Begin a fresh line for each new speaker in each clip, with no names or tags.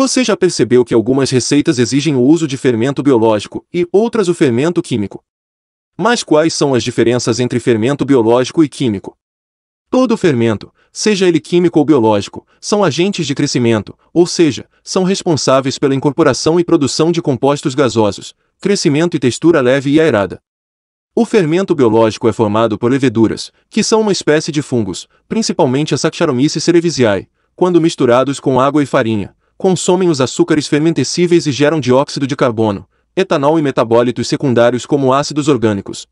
Você já percebeu que algumas receitas exigem o uso de fermento biológico e outras o fermento químico. Mas quais são as diferenças entre fermento biológico e químico? Todo fermento, seja ele químico ou biológico, são agentes de crescimento, ou seja, são responsáveis pela incorporação e produção de compostos gasosos, crescimento e textura leve e aerada. O fermento biológico é formado por leveduras, que são uma espécie de fungos, principalmente a Saccharomyces cerevisiae, quando misturados com água e farinha, consomem os açúcares fermentescíveis e geram dióxido de carbono, etanol e metabólitos secundários como ácidos orgânicos.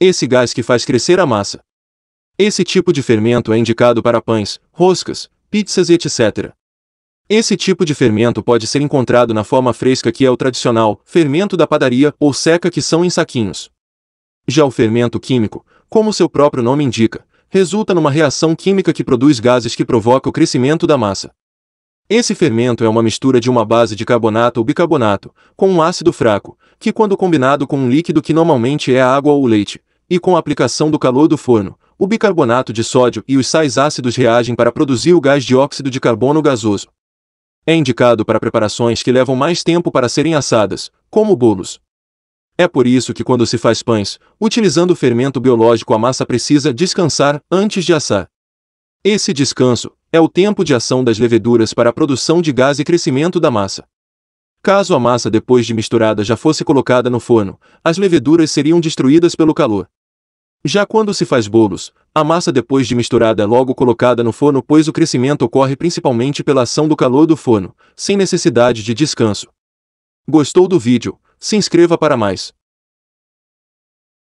Esse gás que faz crescer a massa. Esse tipo de fermento é indicado para pães, roscas, pizzas e etc. Esse tipo de fermento pode ser encontrado na forma fresca que é o tradicional, fermento da padaria ou seca que são em saquinhos. Já o fermento químico, como seu próprio nome indica, resulta numa reação química que produz gases que provoca o crescimento da massa. Esse fermento é uma mistura de uma base de carbonato ou bicarbonato, com um ácido fraco, que quando combinado com um líquido que normalmente é a água ou leite, e com a aplicação do calor do forno, o bicarbonato de sódio e os sais ácidos reagem para produzir o gás dióxido de carbono gasoso. É indicado para preparações que levam mais tempo para serem assadas, como bolos. É por isso que quando se faz pães, utilizando o fermento biológico a massa precisa descansar antes de assar. Esse descanso, é o tempo de ação das leveduras para a produção de gás e crescimento da massa. Caso a massa depois de misturada já fosse colocada no forno, as leveduras seriam destruídas pelo calor. Já quando se faz bolos, a massa depois de misturada é logo colocada no forno pois o crescimento ocorre principalmente pela ação do calor do forno, sem necessidade de descanso. Gostou do vídeo? Se inscreva para mais.